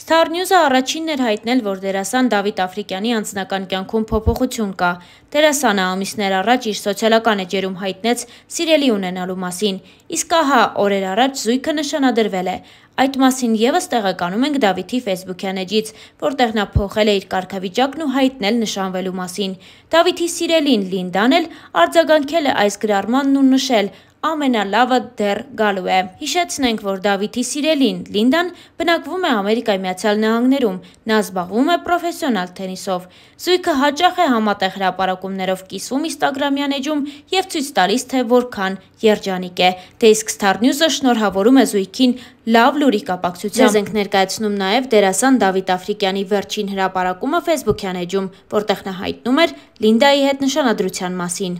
Star News-ը առաջինն էր հայտնել, որ դերասան Դավիթ Աֆրիկյանի անձնական կյանքում փոփոխություն կա։ Դերասանը ամիսներ առաջ իր սոցիալական էջերում հայտնեց սիրելի ունենալու մասին, իսկ ահա օրեր առաջ զույգը նշանադրվել է։ Այդ մասին եւս տեղեկանում ենք Դավիթի Facebook-յան էջից, որտեղ նա փոխել է իր կարգավիճակն ու հայտնել նշանվելու մասին։ Դավիթի սիրելին Լինդան էլ արձագանքել է այս գրառմանն ու նշել ամենալավը դեռ գալու է։ Հիշեցնենք, որ Դավիթի սիրելին Լինդան բնակվում է Ամերիկայի Միացյալ Նահանգներում, նա զբաղվում է պրոֆեսիոնալ թենիսով։ Զույգը հաճախ է համատեղ հրապարակումներով կիսվում Instagram-յան էջում եւ ցույց տալիս, թե որքան երջանիկ է։ Դե իսկ Star News-ը շնորհավորում է զույգին լավ լուրի կապակցությամբ։ Ձեզ ենք ներկայացնում նաև դերասան Դավիթ Աֆրիկյանի վերջին հրապարակումը Facebook-յան էջում, որտեղ նա հայտնում էր Լինդայի հետ նշանադրության մասին։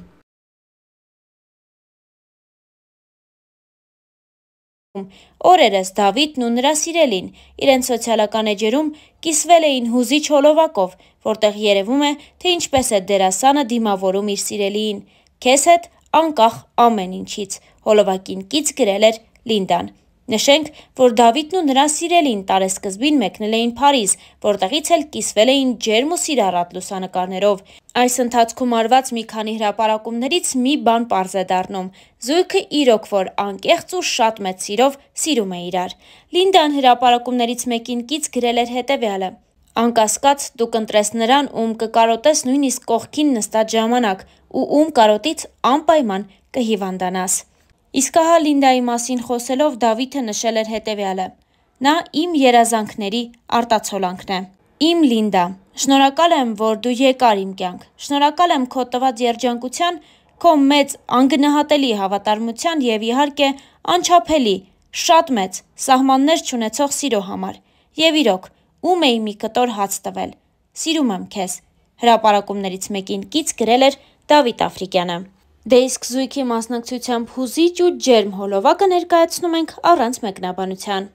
Օրերս Դավիթն ու նրա սիրելին իրենց սոցիալական էջերում կիսվել էին հուզիչ հոլովակով, որտեղ երևում է, թե ինչպես է դերասանը դիմավորում իր սիրելիին։ Քեզ հետ անկախ ամեն ինչից հոլովակին կից գրել էր Լինդան։ Նշենք, որ Դավիթն ու նրա սիրելին տարեսկզբին մեկնել էին Փարիզ, որտեղից էլ կիսվել էին ջերմ ու սիրառատ լուսանկարներով։ Այս ընթացքում արված մի քանի հրապարակումներից մի բան պարզ է դառնում։ Զույգը իրոք որ անկեղծ ու շատ մեծ սիրով սիրում է իրար։ Լինդան հրապարակումներից մեկին կից գրել էր հետևյալը. Անկասկած դու կընտրես նրան, ում կկարոտես նույնիսկ կողքին նստած ժամանակ ու ում կարոտից անպայման կհիվանդանաս։ Իսկ ահա Լինդայի մասին խոսելով Դավիթը նշել էր հետևյալը. Նա իմ երազանքների արտացոլանքն է։ Իմ Լինդա, շնորհակալ եմ, որ դու եկար իմ կյանք։ Շնորհակալ եմ քո տված երջանկության, քո մեծ անգնահատելի հավատարմության եւ իհարկե անչափելի, շատ մեծ, սահմաններ չունեցող սիրո համար։ Եվ իրոք, ում էի մի կտոր հաց տվել։ Սիրում եմ քեզ։ Հրապարակումներից մեկին կից գրել էր Դավիթ Աֆրիկյանը։ Դե իսկ զույքի մասնակցությամբ հուզիչ ու ջերմ հոլովակը ներկայացնում ենք առանց մեկնաբանության։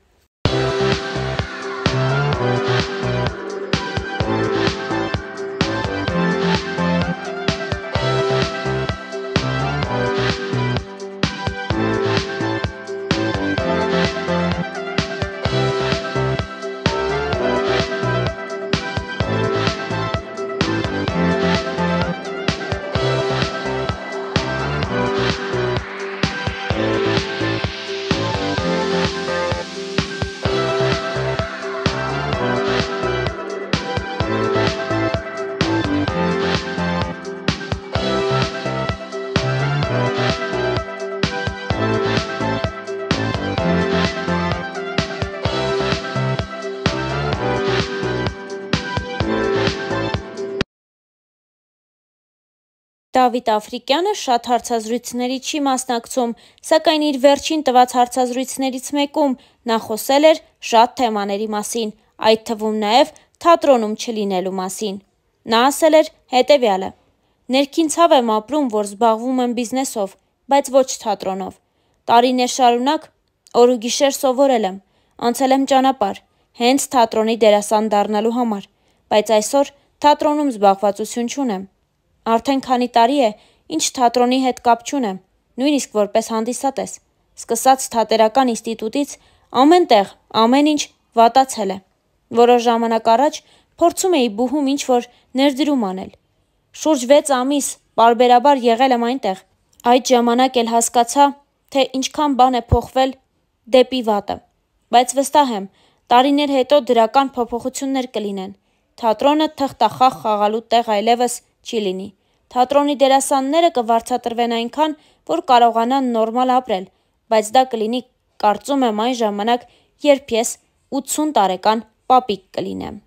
Դավիթ Աֆրիկյանը շատ հարցազրույցների չի մասնակցում, սակայն իր վերջին տված հարցազրույցներից մեկում նա խոսել էր շատ թեմաների մասին, այդ թվում նաև թատրոնում չլինելու մասին։ Նա ասել էր հետևյալը. «Ներքին ցավ եմ ապրում, որ զբաղվում եմ բիզնեսով, բայց ոչ թատրոնով։ Տարիներ շարունակ օր ու գիշեր սովորել եմ, անցել եմ ճանապարհ, հենց թատրոնի դերասան դառնալու համար, բայց այսօր թատրոնում զբաղվածություն չունեմ»։ Արդեն քանի տարի է, ինչ թատրոնի հետ կապ չունեմ, նույնիսկ որպես հանդիսատես։ Սկսած թատերական ինստիտուտից ամեն տեղ, ամեն ինչ վատացել է։ Որոշ ժամանակ առաջ փորձում էի բուհում ինչ-որ ներդրում անել։ Շուրջ 6 ամիս բարբերաբար եղել եմ այնտեղ։ Այդ ժամանակ էլ հասկացա, թե ինչքան բան է փոխվել դեպի վատը։ Բայց վստահ եմ, տարիներ հետո դրական փոփոխություններ կլինեն։ Թատրոնը թղթախաղ խաղալու տեղ այլևս չի լինի։ Թատրոնի դերասանները կվարցատրվեն այնքան, որ կարողանան նորմալ ապրել, բայց դա կլինի, կարծում եմ, այն ժամանակ, երբ ես 80 տարեկան պապիկ կլինեմ։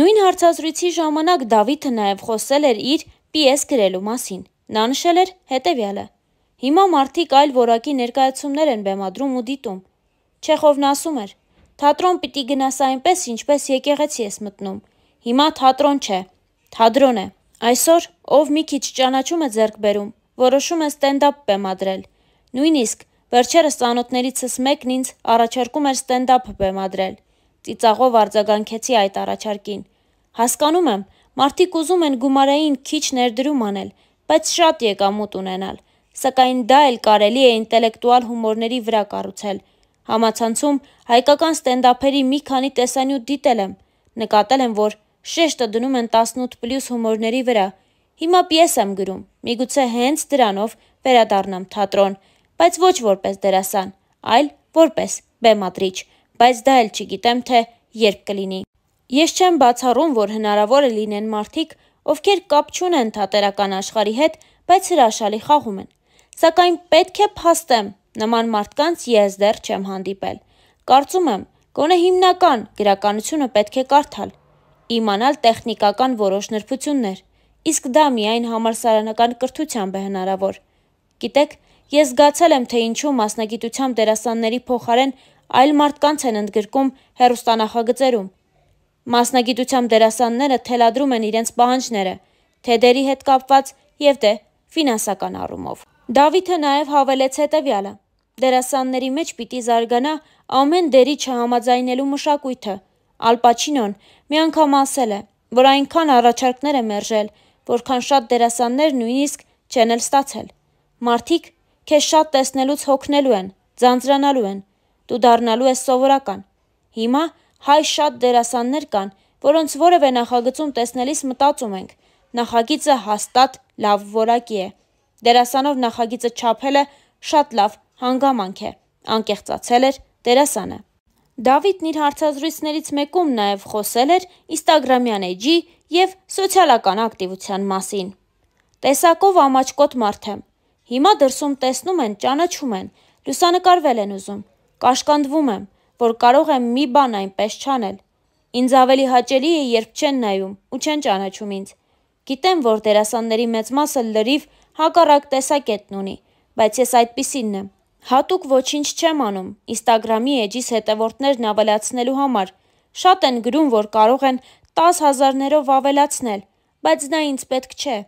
Նույն հարցազրույցի ժամանակ Դավիթը նաև խոսել էր իր պիես գրելու մասին։ Նա նշել էր հետևյալը. Հիմա մարդիկ այլ որակի ներկայացումներ են բեմադրում ու դիտում։ Չեխովն ասում էր. Թատրոն պիտի գնաս այնպես, ինչպես եկեղեցի ես մտնում։ Հիմա թատրոն չէ, թադրոն է։ Այսօր ով մի քիչ ճանաչում է ձեռք բերում, որոշում է ստենդափ բեմադրել։ Նույնիսկ վերջերս ծանոթներիցս մեկն ինձ առաջարկում էր ստենդափ բեմադրել։ Ծիծաղով արձագանքեցի այդ առաջարկին։ Հասկանում եմ, մարդիկ ուզում են գումարային քիչ ներդրում անել, բայց շատ եկամուտ ունենալ։ Սակայն դա էլ կարելի է ինտելեկտուալ հումորների վրա կառուցել։ Համացանցում հայկական ստենդափերի մի քանի տեսանյութ դիտել եմ։ Նկատել եմ, որ Շեշտը դնում են 18 պլյուս հումորների վրա։ Հիմա պիես եմ գրում, միգուցե հենց դրանով վերադառնամ թատրոն, բայց ոչ որպես դերասան, այլ որպես բեմադրիչ, բայց դա էլ չգիտեմ, թե երբ կլինի։ Ես չեմ բացառում, որ հնարավոր է լինեն մարդիկ, ովքեր կապ չունեն թատերական աշխարհի հետ, բայց հրաշալի խաղում են։ Սակայն պետք է փաստեմ, նման մարդկանց ես դեռ չեմ հանդիպել։ Կարծում եմ, գոնե հիմնական գրականությունը պետք է կարդալ, իմանալ տեխնիկական որոշ նրբություններ, իսկ դա միայն համալսարանական կրթությամբ է հնարավոր։ Գիտեք, ես զգացել եմ, թե ինչու մասնագիտությամբ դերասանների փոխարեն այլ մարդկանց են ընդգրկում հերոստանախագծերում։ Մասնագիտությամբ դերասանները թելադրում են իրենց պահանջները, թե դերի հետ կապված եւ դե ֆինանսական առումով։ Դավիթը նաեւ հավելեց հետեւյալը. դերասանների մեջ պիտի զարգանա ամեն դերի չհամաձայնելու մշակույթը, Ալպաչինոն մի անգամ ասել է, որ այնքան առաջարկներ է մերժել, որքան շատ դերասաններ նույնիսկ չեն էլ ստացել։ Մարդիկ քեզ շատ տեսնելուց հոգնելու են, ձանձրանալու են, դու դառնալու ես սովորական։ Հիմա հայ շատ դերասաններ կան, որոնց որևէ նախագծում տեսնելիս մտածում ենք, նախագիծը հաստատ լավ որակի է։ Դերասանով նախագիծը չափելը շատ լավ հանգամանք է։ Անկեղծացել էր դերասանը։ Դավիթն իր հարցազրույցներից մեկում նաև խոսել էր Instagram-յան էջի եւ սոցիալական ակտիվության մասին։ Տեսակով ամաչկոտ մարդ եմ։ Հիմա դրսում տեսնում են, ճանաչում են, լուսանկարվել են ուզում։ Կաշկանդվում եմ, որ կարող եմ մի բան այնպես չանել։ Ինձ ավելի հաճելի է, երբ չեն նայում ու չեն ճանաչում ինձ։ Գիտեմ, որ դերասանների մեծ մասը լրիվ հակառակ տեսակետն ունի, բայց ես այդպիսինն եմ։ Հատուկ ոչինչ չեմ անում, Instagram-ի էջիս հետևորդներն ավելացնելու համար։ Շատ են գրում, որ կարող են 10 հազարներով ավելացնել, բայց դա ինձ պետք չէ։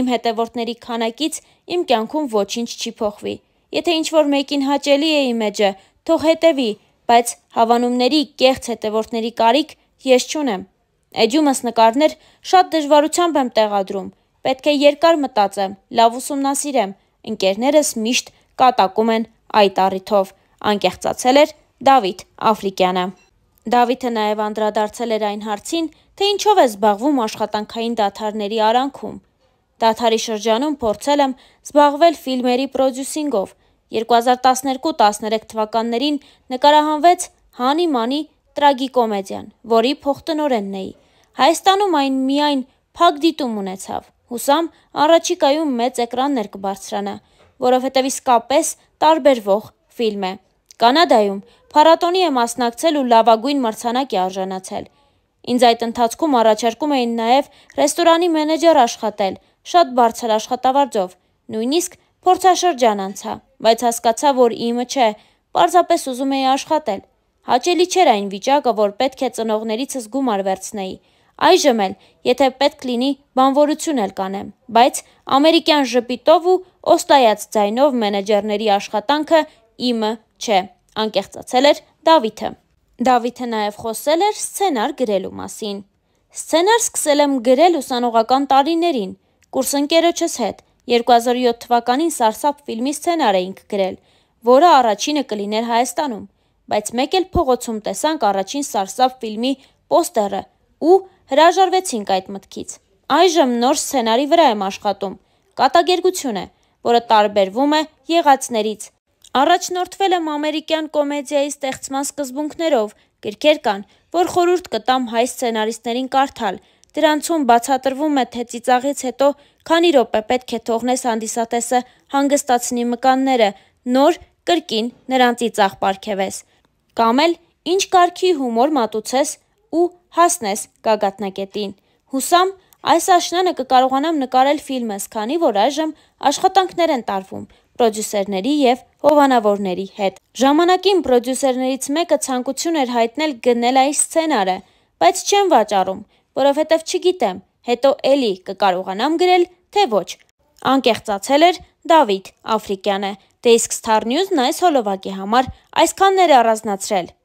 Իմ հետևորդների քանակից իմ կյանքում ոչինչ չի փոխվի։ Եթե ինչ-որ մեկին հաճելի է իմ էջը, թող հետևի, բայց հավանումների կեղծ հետևորդների կարիք ես չունեմ։ Էջումս նկարներ շատ դժվարությամբ եմ տեղադրում։ Պետք է երկար մտածեմ, լավ ուսումնասիրեմ։ Ընկերներս միշտ կատակում են Այդ առիթով անկեղծացել էր Դավիթ Աֆրիկյանը։ Դավիթը նաև անդրադարձել էր այն հարցին, թե ինչով է զբաղվում աշխատանքային դաթարների արանքում։ Դաթարի շրջանում փորձել եմ զբաղվել ֆիլմերի պրոդյուսինգով։ 2012-13 թվականներին նկարահանվեց Հանի Մանի տրագիկոմեդիան, որի փոխտնօրենն էի։ Հայաստանում այն միայն փակ դիտում ունեցավ։ Հուսամ առաջիկայում մեծ էկրաններ կբարձրանա որովհետև իսկապես տարբերվող ֆիլմ է։ Կանադայում փառատոնի է մասնակցել ու լավագույն մրցանակ է արժանացել։ Ինձ այդ ընթացքում առաջարկում էին նաև ռեստորանի մենեջեր աշխատել, շատ բարձր աշխատավարձով, նույնիսկ փորձաշրջան անցա, բայց հասկացա, որ իմը չէ, պարզապես ուզում էի աշխատել։ Հաճելի չէր այն վիճակը, որ պետք է ծնողներիցս գումար վերցնեի։ Այժմ էլ, եթե պետք լինի, բանվորություն էլ կանեմ, բայց ամերիկյան ժպիտով ու Ոստայած ձայնով մենեջերների աշխատանքը իմը չէ, անկեղծացել էր Դավիթը։ Դավիթը նաև խոսել էր սցենար գրելու մասին։ Սցենար սկսել եմ գրել ուսանողական տարիներին, կուրսընկերոջս հետ։ 2007 թվականին Սարսափ ֆիլմի սցենար էինք գրել, որը առաջինը կլիներ Հայաստանում, բայց մեկ էլ փողոցում տեսանք առաջին Սարսափ ֆիլմի պոստերը ու հրաժարվեցինք այդ մտքից։ Այժմ նոր սցենարի վրա եմ աշխատում։ Կատակերգություն է, որը տարբերվում է եղածներից։ Առաջնորդվել եմ ամերիկյան կոմեդիայի ստեղծման սկզբունքներով, գրքեր կան, որ խորուրդ կտամ հայ սցենարիստներին կարդալ, դրանցում բացատրվում է, թե ծիծաղից հետո քանի րոպե պետք է թողնես հանդիսատեսը հանգստացնի մկանները, նոր կրկին նրան ծիծաղ պարգևես։ Կամ էլ ինչ կարգի հումոր մատուցես ու հասնես գագաթնակետին։ Հուսամ Այս աշնանը կկարողանամ նկարել ֆիլմս, քանի որ այժմ աշխատանքներ են տարվում պրոդյուսերների եւ հովանավորների հետ։ Ժամանակին պրոդյուսերներից մեկը ցանկություն էր հայտնել գնել այս սցենարը, բայց չեմ վաճառում, որովհետեւ չգիտեմ, հետո էլի կկարողանամ գրել, թե ոչ։ Անկեղծացել էր Դավիթ Աֆրիկյանը, դե իսկ Star News-ն այս հոլովակի համար այսքաններ առանձնացրել։